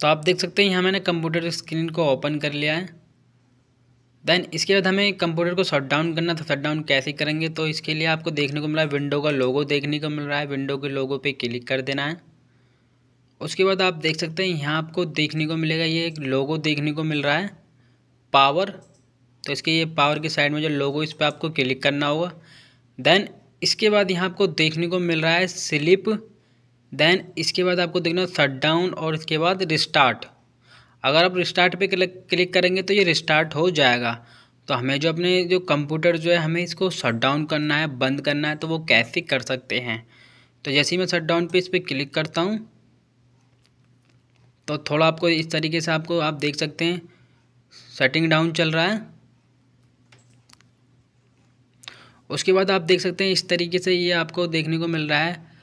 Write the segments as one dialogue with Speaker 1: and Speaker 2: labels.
Speaker 1: तो आप देख सकते हैं यहाँ मैंने कंप्यूटर स्क्रीन को ओपन कर लिया है देन इसके बाद हमें कंप्यूटर को शट डाउन करना था शट डाउन कैसे करेंगे तो इसके लिए आपको देखने को मिला है विंडो का लोगो देखने को मिल रहा है विंडो के लोगो पे क्लिक कर देना है उसके बाद आप देख सकते हैं यहाँ आपको देखने को मिलेगा ये एक लोगो देखने को मिल रहा है पावर तो इसके ये पावर के साइड में जो लोगो इस पर आपको क्लिक करना होगा देन इसके बाद यहाँ आपको देखने को मिल रहा है स्लिप देन इसके बाद आपको देखना शट डाउन और इसके बाद रिस्टार्ट अगर आप रिस्टार्ट पे क्लिक करेंगे तो ये रिस्टार्ट हो जाएगा तो हमें जो अपने जो कंप्यूटर जो है हमें इसको शट डाउन करना है बंद करना है तो वो कैसे कर सकते हैं तो जैसे ही मैं शट डाउन पर इस पर क्लिक करता हूँ तो थोड़ा आपको इस तरीके से आपको आप देख सकते हैं सेटिंग डाउन चल रहा है उसके बाद आप देख सकते हैं इस तरीके से ये आपको देखने को मिल रहा है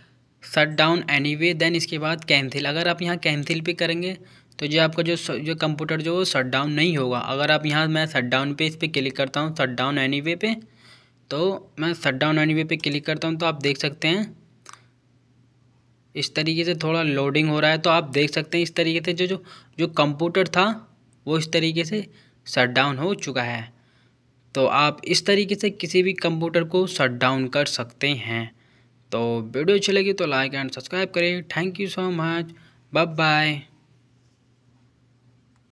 Speaker 1: shut down anyway then इसके बाद कैंसिल अगर आप यहाँ कैंसिल पे करेंगे तो जो आपका जो जो कंप्यूटर जो वो शट डाउन नहीं होगा अगर आप यहाँ मैं शट डाउन पे इस पर क्लिक करता हूँ शट डाउन एनी वे पे तो मैं शट डाउन एनी वे पे क्लिक करता हूँ तो आप देख सकते हैं इस तरीके से थोड़ा लोडिंग हो रहा है तो आप देख सकते हैं इस तरीके से जो जो जो कंप्यूटर था वो इस तरीके से शट डाउन हो चुका है तो आप इस तरीके से किसी भी कंप्यूटर को शट डाउन कर सकते हैं तो वीडियो अच्छी लगी तो लाइक एंड सब्सक्राइब करें thank you so much bye bye